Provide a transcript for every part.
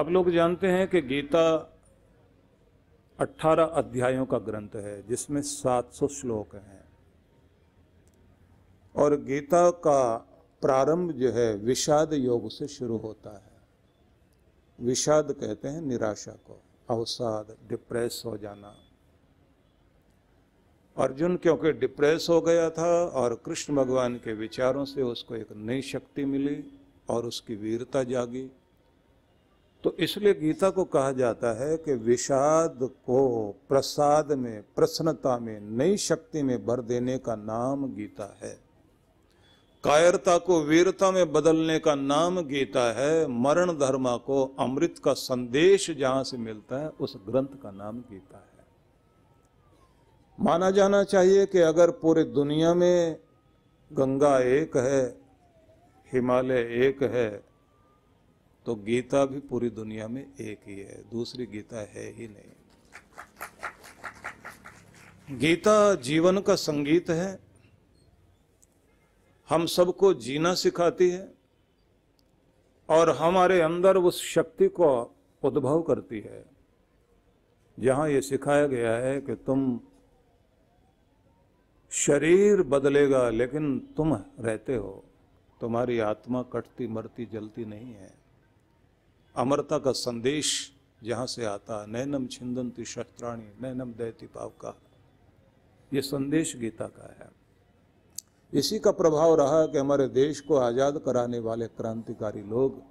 आप लोग जानते हैं कि गीता 18 अध्यायों का ग्रंथ है जिसमें 700 श्लोक हैं और गीता का प्रारंभ जो है विषाद योग से शुरू होता है विषाद कहते हैं निराशा को अवसाद डिप्रेस हो जाना अर्जुन क्योंकि डिप्रेस हो गया था और कृष्ण भगवान के विचारों से उसको एक नई शक्ति मिली और उसकी वीरता जागी तो इसलिए गीता को कहा जाता है कि विषाद को प्रसाद में प्रसन्नता में नई शक्ति में भर देने का नाम गीता है कायरता को वीरता में बदलने का नाम गीता है मरण धर्मा को अमृत का संदेश जहां से मिलता है उस ग्रंथ का नाम गीता है माना जाना चाहिए कि अगर पूरे दुनिया में गंगा एक है हिमालय एक है तो गीता भी पूरी दुनिया में एक ही है दूसरी गीता है ही नहीं गीता जीवन का संगीत है हम सबको जीना सिखाती है और हमारे अंदर उस शक्ति को उद्भव करती है जहां ये सिखाया गया है कि तुम शरीर बदलेगा लेकिन तुम रहते हो तुम्हारी आत्मा कटती मरती जलती नहीं है अमरता का संदेश जहाँ से आता है नैनम छिंदंती शस्त्राणी नैनम दैती पाव का ये संदेश गीता का है इसी का प्रभाव रहा कि हमारे देश को आज़ाद कराने वाले क्रांतिकारी लोग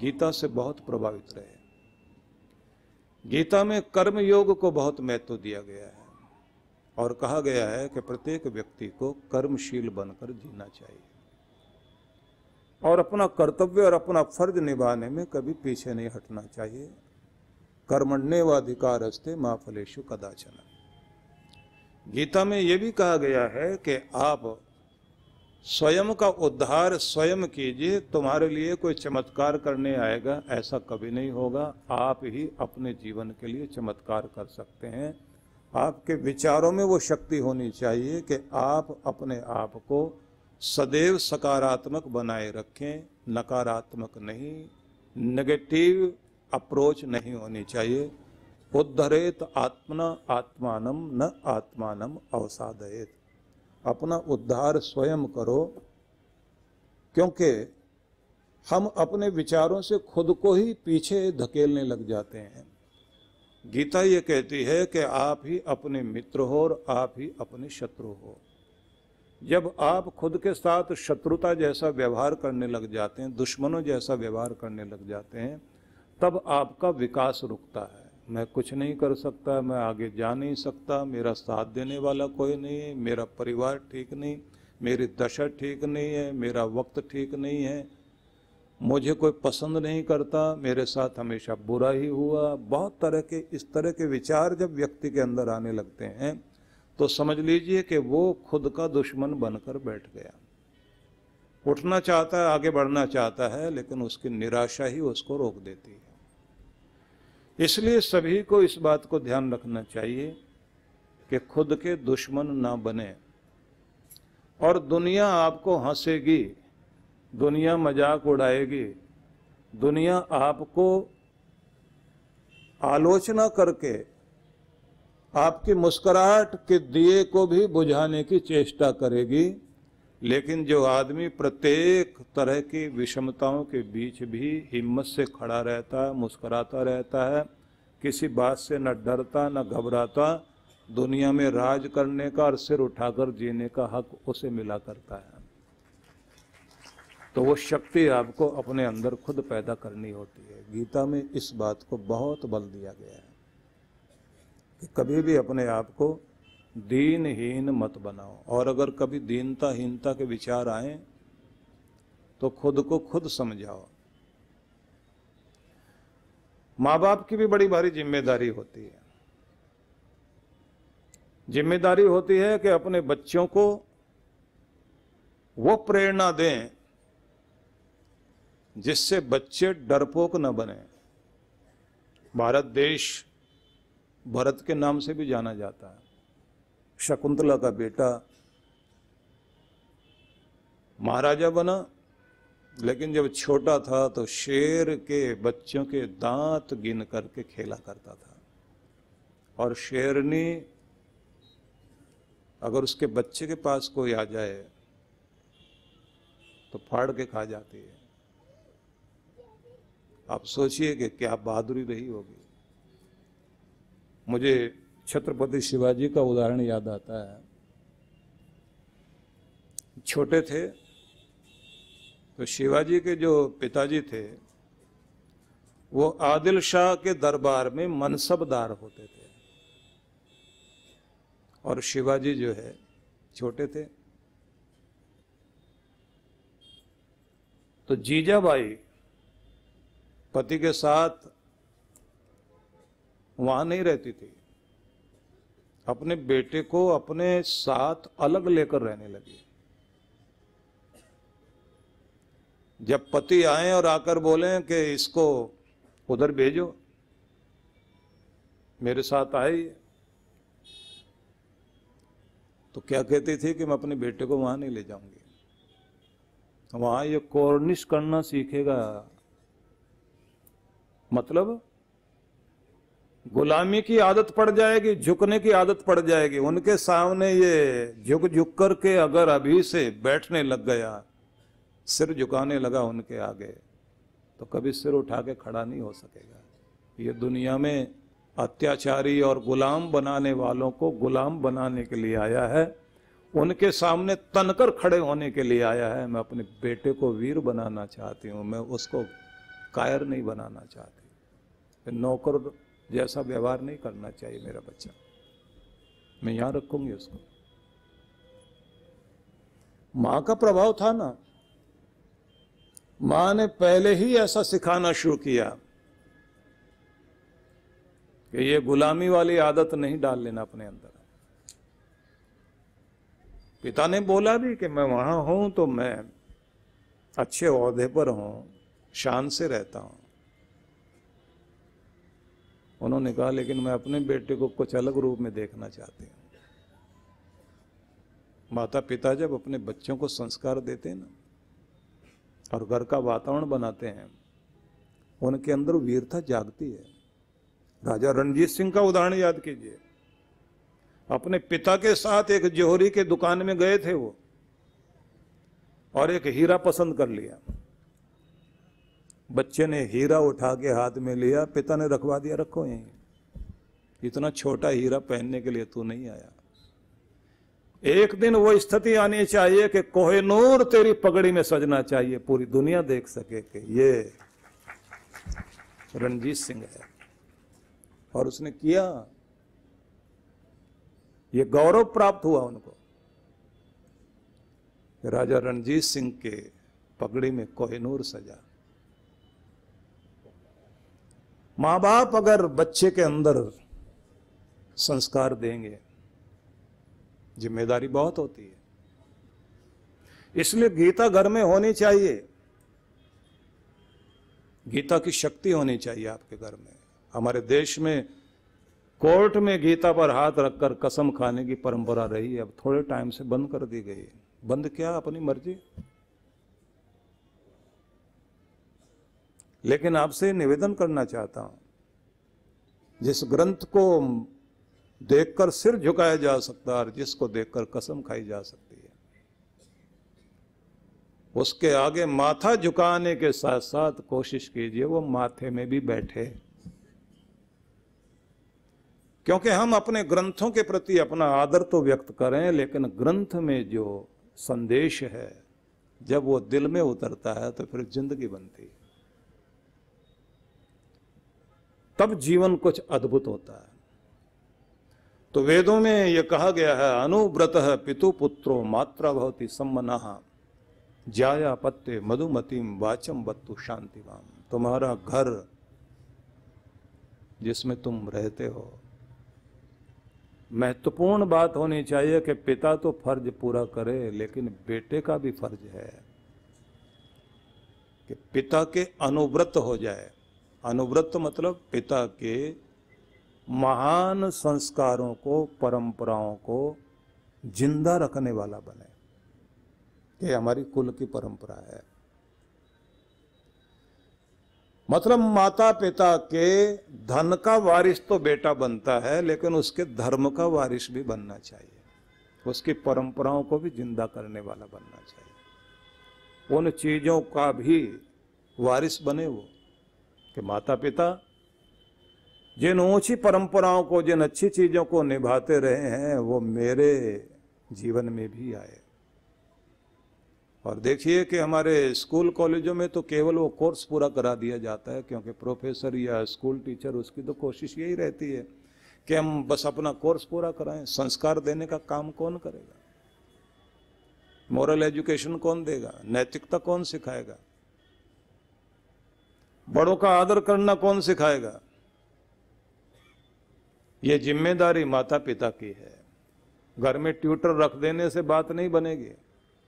गीता से बहुत प्रभावित रहे गीता में कर्म योग को बहुत महत्व दिया गया है और कहा गया है कि प्रत्येक व्यक्ति को कर्मशील बनकर जीना चाहिए और अपना कर्तव्य और अपना फर्ज निभाने में कभी पीछे नहीं हटना चाहिए कर्मण्य व अधिकार हस्ते माँ फलेशु कदाचन गीता में यह भी कहा गया है कि आप स्वयं का उद्धार स्वयं कीजिए तुम्हारे लिए कोई चमत्कार करने आएगा ऐसा कभी नहीं होगा आप ही अपने जीवन के लिए चमत्कार कर सकते हैं आपके विचारों में वो शक्ति होनी चाहिए कि आप अपने आप को सदैव सकारात्मक बनाए रखें नकारात्मक नहीं नेगेटिव अप्रोच नहीं होनी चाहिए उद्धरेत आत्मना आत्मानम न आत्मानम अवसादयेत अपना उद्धार स्वयं करो क्योंकि हम अपने विचारों से खुद को ही पीछे धकेलने लग जाते हैं गीता ये कहती है कि आप ही अपने मित्र हो और आप ही अपने शत्रु हो जब आप खुद के साथ शत्रुता जैसा व्यवहार करने लग जाते हैं दुश्मनों जैसा व्यवहार करने लग जाते हैं तब आपका विकास रुकता है मैं कुछ नहीं कर सकता मैं आगे जा नहीं सकता मेरा साथ देने वाला कोई नहीं है मेरा परिवार ठीक नहीं मेरी दशा ठीक नहीं है मेरा वक्त ठीक नहीं है मुझे कोई पसंद नहीं करता मेरे साथ हमेशा बुरा ही हुआ बहुत तरह के इस तरह के विचार जब व्यक्ति के अंदर आने लगते हैं तो समझ लीजिए कि वो खुद का दुश्मन बनकर बैठ गया उठना चाहता है आगे बढ़ना चाहता है लेकिन उसकी निराशा ही उसको रोक देती है इसलिए सभी को इस बात को ध्यान रखना चाहिए कि खुद के दुश्मन ना बने और दुनिया आपको हंसेगी दुनिया मजाक उड़ाएगी दुनिया आपको आलोचना करके आपकी मुस्कुराहट के दिए को भी बुझाने की चेष्टा करेगी लेकिन जो आदमी प्रत्येक तरह की विषमताओं के बीच भी हिम्मत से खड़ा रहता है मुस्कराता रहता है किसी बात से न डरता न घबराता दुनिया में राज करने का और सिर उठाकर जीने का हक उसे मिला करता है तो वो शक्ति आपको अपने अंदर खुद पैदा करनी होती है गीता में इस बात को बहुत बल दिया गया है कि कभी भी अपने आप को दीनहीन मत बनाओ और अगर कभी दीनताहीनता के विचार आए तो खुद को खुद समझाओ माँ बाप की भी बड़ी भारी जिम्मेदारी होती है जिम्मेदारी होती है कि अपने बच्चों को वो प्रेरणा दें जिससे बच्चे डरपोक न बने भारत देश भरत के नाम से भी जाना जाता है शकुंतला का बेटा महाराजा बना लेकिन जब छोटा था तो शेर के बच्चों के दांत गिन करके खेला करता था और शेरनी अगर उसके बच्चे के पास कोई आ जाए तो फाड़ के खा जाती है आप सोचिए कि क्या बहादुरी रही होगी मुझे छत्रपति शिवाजी का उदाहरण याद आता है छोटे थे तो शिवाजी के जो पिताजी थे वो आदिल शाह के दरबार में मनसबदार होते थे और शिवाजी जो है छोटे थे तो जीजाबाई पति के साथ वहां नहीं रहती थी अपने बेटे को अपने साथ अलग लेकर रहने लगी जब पति आए और आकर बोले कि इसको उधर भेजो मेरे साथ आई तो क्या कहती थी कि मैं अपने बेटे को वहां नहीं ले जाऊंगी वहां ये कॉर्निश करना सीखेगा मतलब गुलामी की आदत पड़ जाएगी झुकने की आदत पड़ जाएगी उनके सामने ये झुक झुक करके अगर अभी से बैठने लग गया सिर झुकाने लगा उनके आगे तो कभी सिर उठा के खड़ा नहीं हो सकेगा ये दुनिया में अत्याचारी और गुलाम बनाने वालों को गुलाम बनाने के लिए आया है उनके सामने तनकर खड़े होने के लिए आया है मैं अपने बेटे को वीर बनाना चाहती हूँ मैं उसको कायर नहीं बनाना चाहती नौकर जैसा व्यवहार नहीं करना चाहिए मेरा बच्चा मैं यहां रखूंगी उसको मां का प्रभाव था ना मां ने पहले ही ऐसा सिखाना शुरू किया कि ये गुलामी वाली आदत नहीं डाल लेना अपने अंदर पिता ने बोला भी कि मैं वहां हूं तो मैं अच्छे अहदे पर हूं शान से रहता हूं उन्होंने कहा लेकिन मैं अपने बेटे को कुछ अलग रूप में देखना चाहती हूँ माता पिता जब अपने बच्चों को संस्कार देते हैं ना और घर का वातावरण बनाते हैं उनके अंदर वीरता जागती है राजा रणजीत सिंह का उदाहरण याद कीजिए अपने पिता के साथ एक जोहरी के दुकान में गए थे वो और एक हीरा पसंद कर लिया बच्चे ने हीरा उठा के हाथ में लिया पिता ने रखवा दिया रखो यहीं इतना छोटा हीरा पहनने के लिए तू नहीं आया एक दिन वो स्थिति आनी चाहिए कि कोहनूर तेरी पगड़ी में सजना चाहिए पूरी दुनिया देख सके कि ये रणजीत सिंह है और उसने किया ये गौरव प्राप्त हुआ उनको राजा रणजीत सिंह के पगड़ी में कोहनूर सजा माँ बाप अगर बच्चे के अंदर संस्कार देंगे जिम्मेदारी बहुत होती है इसलिए गीता घर में होनी चाहिए गीता की शक्ति होनी चाहिए आपके घर में हमारे देश में कोर्ट में गीता पर हाथ रखकर कसम खाने की परंपरा रही है अब थोड़े टाइम से बंद कर दी गई बंद क्या अपनी मर्जी लेकिन आपसे निवेदन करना चाहता हूं जिस ग्रंथ को देखकर सिर झुकाया जा सकता है और जिसको देखकर कसम खाई जा सकती है उसके आगे माथा झुकाने के साथ साथ कोशिश कीजिए वो माथे में भी बैठे क्योंकि हम अपने ग्रंथों के प्रति अपना आदर तो व्यक्त करें लेकिन ग्रंथ में जो संदेश है जब वो दिल में उतरता है तो फिर जिंदगी बनती है तब जीवन कुछ अद्भुत होता है तो वेदों में यह कहा गया है अनुव्रत पितु पुत्रो मात्रा भवती सम्मना जाया पत्ते मधुमतिम वाचम बत्तु शांतिवाम तुम्हारा तो घर जिसमें तुम रहते हो महत्वपूर्ण बात होनी चाहिए कि पिता तो फर्ज पूरा करे लेकिन बेटे का भी फर्ज है कि पिता के अनुव्रत हो जाए अनुव्रत मतलब पिता के महान संस्कारों को परंपराओं को जिंदा रखने वाला बने ये हमारी कुल की परंपरा है मतलब माता पिता के धन का वारिस तो बेटा बनता है लेकिन उसके धर्म का वारिस भी बनना चाहिए उसकी परंपराओं को भी जिंदा करने वाला बनना चाहिए उन चीजों का भी वारिस बने वो कि माता पिता जिन ऊंची परंपराओं को जिन अच्छी चीजों को निभाते रहे हैं वो मेरे जीवन में भी आए और देखिए कि हमारे स्कूल कॉलेजों में तो केवल वो कोर्स पूरा करा दिया जाता है क्योंकि प्रोफेसर या स्कूल टीचर उसकी तो कोशिश यही रहती है कि हम बस अपना कोर्स पूरा कराएं संस्कार देने का काम कौन करेगा मॉरल एजुकेशन कौन देगा नैतिकता कौन सिखाएगा बड़ों का आदर करना कौन सिखाएगा यह जिम्मेदारी माता पिता की है घर में ट्यूटर रख देने से बात नहीं बनेगी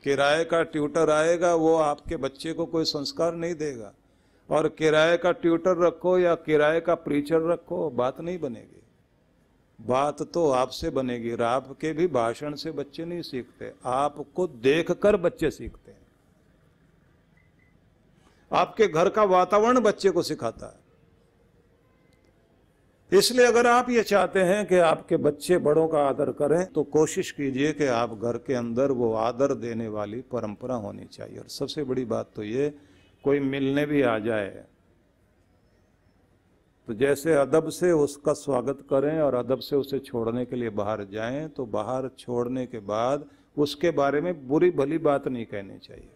किराए का ट्यूटर आएगा वो आपके बच्चे को कोई संस्कार नहीं देगा और किराए का ट्यूटर रखो या किराए का प्रीचर रखो बात नहीं बनेगी बात तो आपसे बनेगी और आपके भी भाषण से बच्चे नहीं सीखते आपको देखकर बच्चे सीखते आपके घर का वातावरण बच्चे को सिखाता है इसलिए अगर आप ये चाहते हैं कि आपके बच्चे बड़ों का आदर करें तो कोशिश कीजिए कि आप घर के अंदर वो आदर देने वाली परंपरा होनी चाहिए और सबसे बड़ी बात तो ये कोई मिलने भी आ जाए तो जैसे अदब से उसका स्वागत करें और अदब से उसे छोड़ने के लिए बाहर जाएं तो बाहर छोड़ने के बाद उसके बारे में बुरी भली बात नहीं कहनी चाहिए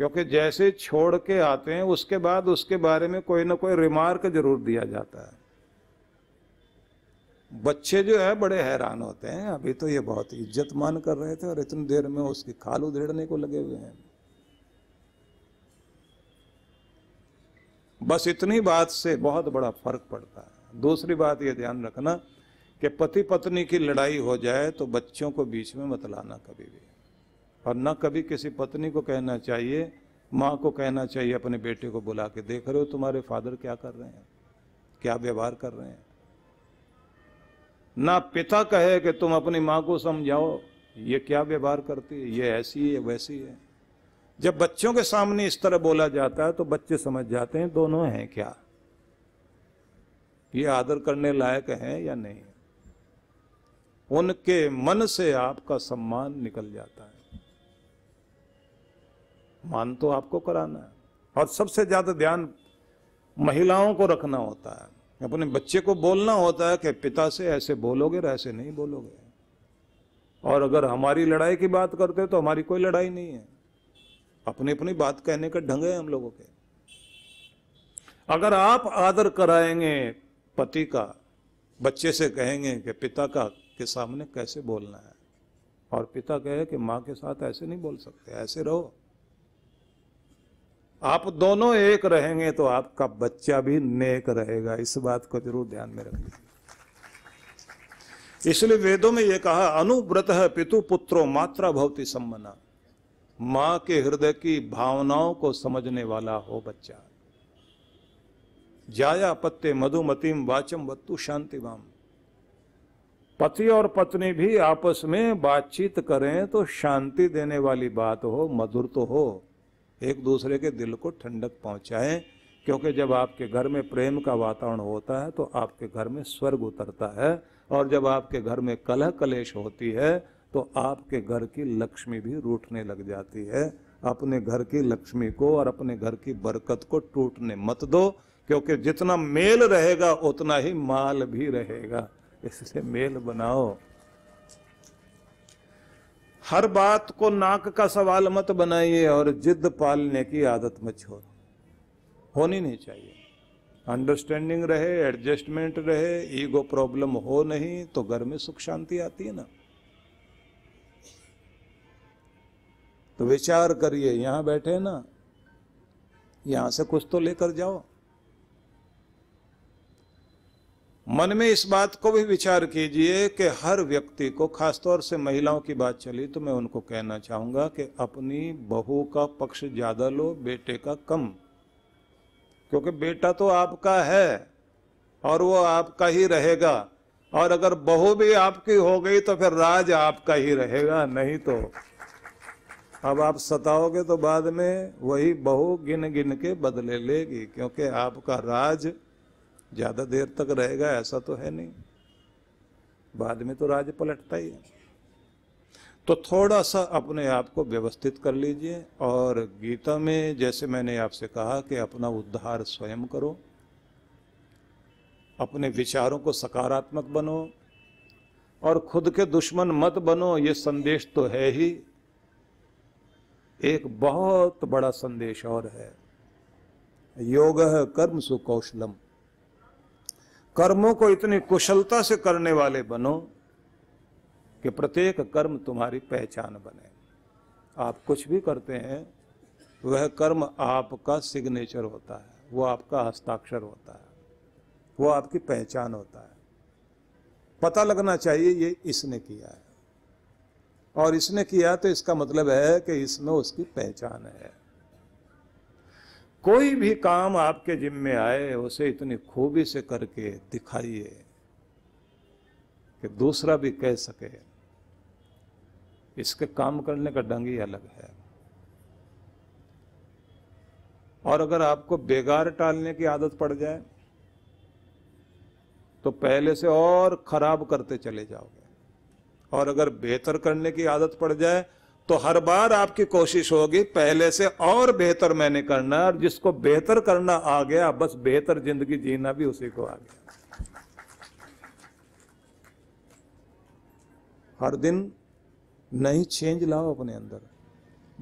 क्योंकि जैसे छोड़ के आते हैं उसके बाद उसके बारे में कोई ना कोई रिमार्क जरूर दिया जाता है बच्चे जो है बड़े हैरान होते हैं अभी तो ये बहुत इज्जत मान कर रहे थे और इतनी देर में उसकी खाल उधेड़ने को लगे हुए हैं बस इतनी बात से बहुत बड़ा फर्क पड़ता है दूसरी बात ये ध्यान रखना कि पति पत्नी की लड़ाई हो जाए तो बच्चों को बीच में मत लाना कभी भी और न कभी किसी पत्नी को कहना चाहिए माँ को कहना चाहिए अपने बेटे को बुला के देख रहे हो तुम्हारे फादर क्या कर रहे हैं क्या व्यवहार कर रहे हैं ना पिता कहे कि तुम अपनी माँ को समझाओ ये क्या व्यवहार करती है ये ऐसी है वैसी है जब बच्चों के सामने इस तरह बोला जाता है तो बच्चे समझ जाते हैं दोनों हैं क्या ये आदर करने लायक है या नहीं उनके मन से आपका सम्मान निकल जाता है मान तो आपको कराना है और सबसे ज़्यादा ध्यान महिलाओं को रखना होता है अपने बच्चे को बोलना होता है कि पिता से ऐसे बोलोगे और ऐसे नहीं बोलोगे और अगर हमारी लड़ाई की बात करते तो हमारी कोई लड़ाई नहीं है अपनी अपनी बात कहने का ढंग है हम लोगों के अगर आप आदर कराएंगे पति का बच्चे से कहेंगे कि पिता का के सामने कैसे बोलना है और पिता कहे कि माँ के साथ ऐसे नहीं बोल सकते ऐसे रहो आप दोनों एक रहेंगे तो आपका बच्चा भी नेक रहेगा इस बात को जरूर ध्यान में रखिए इसलिए वेदों में यह कहा अनुव्रत है पितु पुत्रो मात्रा भवती सम्मना मां के हृदय की भावनाओं को समझने वाला हो बच्चा जाया पत्ते मधुमतिम वाचम वत्तु शांति वाम पति और पत्नी भी आपस में बातचीत करें तो शांति देने वाली बात हो मधुर तो हो एक दूसरे के दिल को ठंडक पहुंचाएं क्योंकि जब आपके घर में प्रेम का वातावरण होता है तो आपके घर में स्वर्ग उतरता है और जब आपके घर में कलह कलेश होती है तो आपके घर की लक्ष्मी भी रूठने लग जाती है अपने घर की लक्ष्मी को और अपने घर की बरकत को टूटने मत दो क्योंकि जितना मेल रहेगा उतना ही माल भी रहेगा इसलिए मेल बनाओ हर बात को नाक का सवाल मत बनाइए और जिद पालने की आदत मत छोड़ो होनी नहीं चाहिए अंडरस्टैंडिंग रहे एडजस्टमेंट रहे ईगो प्रॉब्लम हो नहीं तो घर में सुख शांति आती है ना तो विचार करिए यहां बैठे ना यहां से कुछ तो लेकर जाओ मन में इस बात को भी विचार कीजिए कि हर व्यक्ति को खासतौर से महिलाओं की बात चली तो मैं उनको कहना चाहूंगा कि अपनी बहू का पक्ष ज़्यादा लो बेटे का कम क्योंकि बेटा तो आपका है और वो आपका ही रहेगा और अगर बहू भी आपकी हो गई तो फिर राज आपका ही रहेगा नहीं तो अब आप सताओगे तो बाद में वही बहू गिन गिन के बदले लेगी क्योंकि आपका राज ज़्यादा देर तक रहेगा ऐसा तो है नहीं बाद में तो राज पलटता ही है तो थोड़ा सा अपने आप को व्यवस्थित कर लीजिए और गीता में जैसे मैंने आपसे कहा कि अपना उद्धार स्वयं करो अपने विचारों को सकारात्मक बनो और खुद के दुश्मन मत बनो ये संदेश तो है ही एक बहुत बड़ा संदेश और है योग कर्म सुकौशलम कर्मों को इतनी कुशलता से करने वाले बनो कि प्रत्येक कर्म तुम्हारी पहचान बने आप कुछ भी करते हैं वह कर्म आपका सिग्नेचर होता है वो आपका हस्ताक्षर होता है वो आपकी पहचान होता है पता लगना चाहिए ये इसने किया है और इसने किया तो इसका मतलब है कि इसमें उसकी पहचान है कोई भी काम आपके जिम्मे आए उसे इतनी खूबी से करके दिखाइए कि दूसरा भी कह सके इसके काम करने का ढंग ही अलग है और अगर आपको बेगार टालने की आदत पड़ जाए तो पहले से और खराब करते चले जाओगे और अगर बेहतर करने की आदत पड़ जाए तो हर बार आपकी कोशिश होगी पहले से और बेहतर मैंने करना और जिसको बेहतर करना आ गया बस बेहतर जिंदगी जीना भी उसी को आ गया हर दिन नई चेंज लाओ अपने अंदर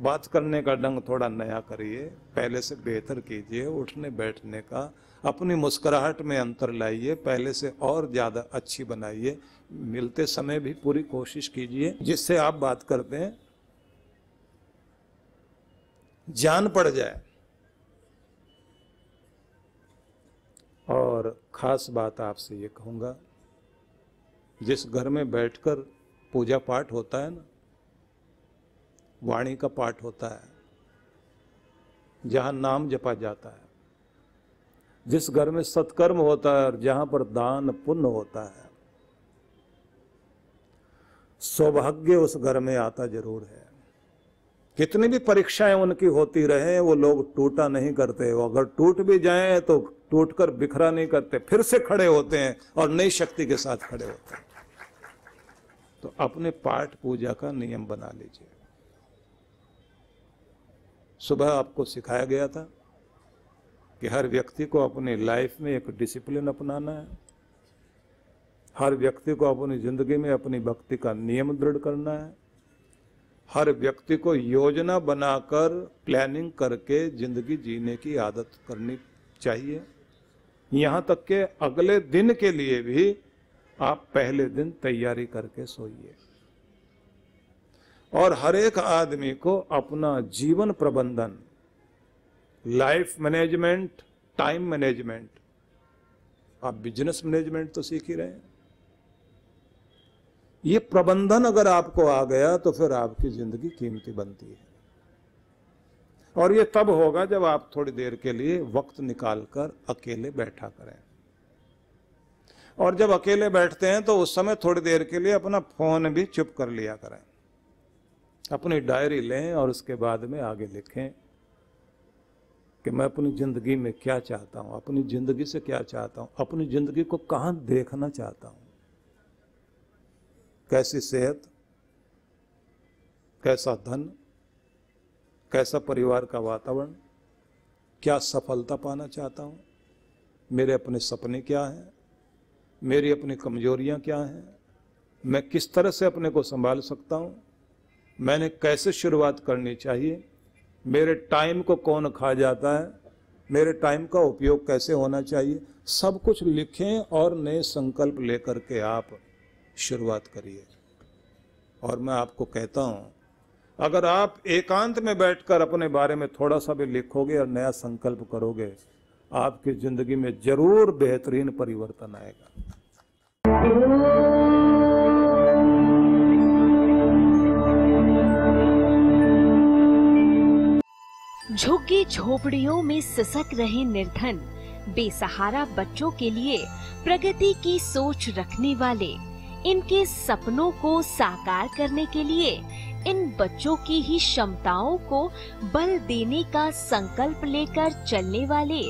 बात करने का ढंग थोड़ा नया करिए पहले से बेहतर कीजिए उठने बैठने का अपनी मुस्कुराहट में अंतर लाइए पहले से और ज़्यादा अच्छी बनाइए मिलते समय भी पूरी कोशिश कीजिए जिससे आप बात करते हैं जान पड़ जाए और खास बात आपसे ये कहूँगा जिस घर में बैठकर पूजा पाठ होता है ना वाणी का पाठ होता है जहाँ नाम जपा जाता है जिस घर में सत्कर्म होता है और जहाँ पर दान पुण्य होता है सौभाग्य उस घर में आता जरूर है कितनी भी परीक्षाएं उनकी होती रहे वो लोग टूटा नहीं करते वो अगर टूट भी जाए तो टूटकर बिखरा नहीं करते फिर से खड़े होते हैं और नई शक्ति के साथ खड़े होते हैं तो अपने पाठ पूजा का नियम बना लीजिए सुबह आपको सिखाया गया था कि हर व्यक्ति को अपनी लाइफ में एक डिसिप्लिन अपनाना है हर व्यक्ति को अपनी जिंदगी में अपनी भक्ति का नियम दृढ़ करना है हर व्यक्ति को योजना बनाकर प्लानिंग करके जिंदगी जीने की आदत करनी चाहिए यहाँ तक के अगले दिन के लिए भी आप पहले दिन तैयारी करके सोइए और हर एक आदमी को अपना जीवन प्रबंधन लाइफ मैनेजमेंट टाइम मैनेजमेंट आप बिजनेस मैनेजमेंट तो सीख ही रहे हैं ये प्रबंधन अगर आपको आ गया तो फिर आपकी जिंदगी कीमती बनती है और ये तब होगा जब आप थोड़ी देर के लिए वक्त निकालकर अकेले बैठा करें और जब अकेले बैठते हैं तो उस समय थोड़ी देर के लिए अपना फोन भी चुप कर लिया करें अपनी डायरी लें और उसके बाद में आगे लिखें कि मैं अपनी ज़िंदगी में क्या चाहता हूं अपनी ज़िंदगी से क्या चाहता हूं अपनी ज़िंदगी को कहां देखना चाहता हूं कैसी सेहत कैसा धन कैसा परिवार का वातावरण क्या सफलता पाना चाहता हूँ मेरे अपने सपने क्या हैं मेरी अपनी कमजोरियाँ क्या हैं मैं किस तरह से अपने को संभाल सकता हूँ मैंने कैसे शुरुआत करनी चाहिए मेरे टाइम को कौन खा जाता है मेरे टाइम का उपयोग कैसे होना चाहिए सब कुछ लिखें और नए संकल्प लेकर के आप शुरुआत करिए और मैं आपको कहता हूँ अगर आप एकांत में बैठकर अपने बारे में थोड़ा सा भी लिखोगे और नया संकल्प करोगे आपकी जिंदगी में जरूर बेहतरीन परिवर्तन आएगा झुग्गी झोपड़ियों में सिसक रहे निर्धन बेसहारा बच्चों के लिए प्रगति की सोच रखने वाले इनके सपनों को साकार करने के लिए इन बच्चों की ही क्षमताओं को बल देने का संकल्प लेकर चलने वाले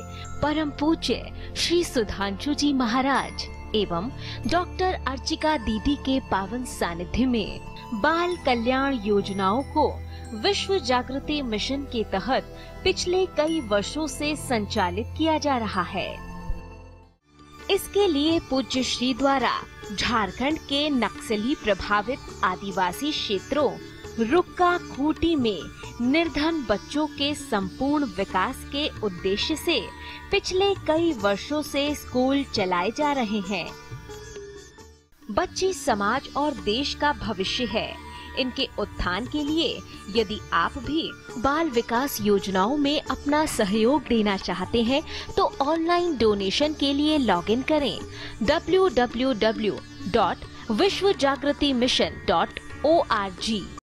परम पूज्य श्री सुधांशु जी महाराज एवं डॉक्टर अर्चिका दीदी के पावन सानिध्य में बाल कल्याण योजनाओं को विश्व जागृति मिशन के तहत पिछले कई वर्षों से संचालित किया जा रहा है इसके लिए पूज्य श्री द्वारा झारखंड के नक्सली प्रभावित आदिवासी क्षेत्रों रुक्का खूटी में निर्धन बच्चों के संपूर्ण विकास के उद्देश्य से पिछले कई वर्षों से स्कूल चलाए जा रहे हैं बच्चे समाज और देश का भविष्य है इनके उत्थान के लिए यदि आप भी बाल विकास योजनाओं में अपना सहयोग देना चाहते हैं तो ऑनलाइन डोनेशन के लिए लॉगिन करें W W W dot Vishwa Jagriti Mission dot O R जी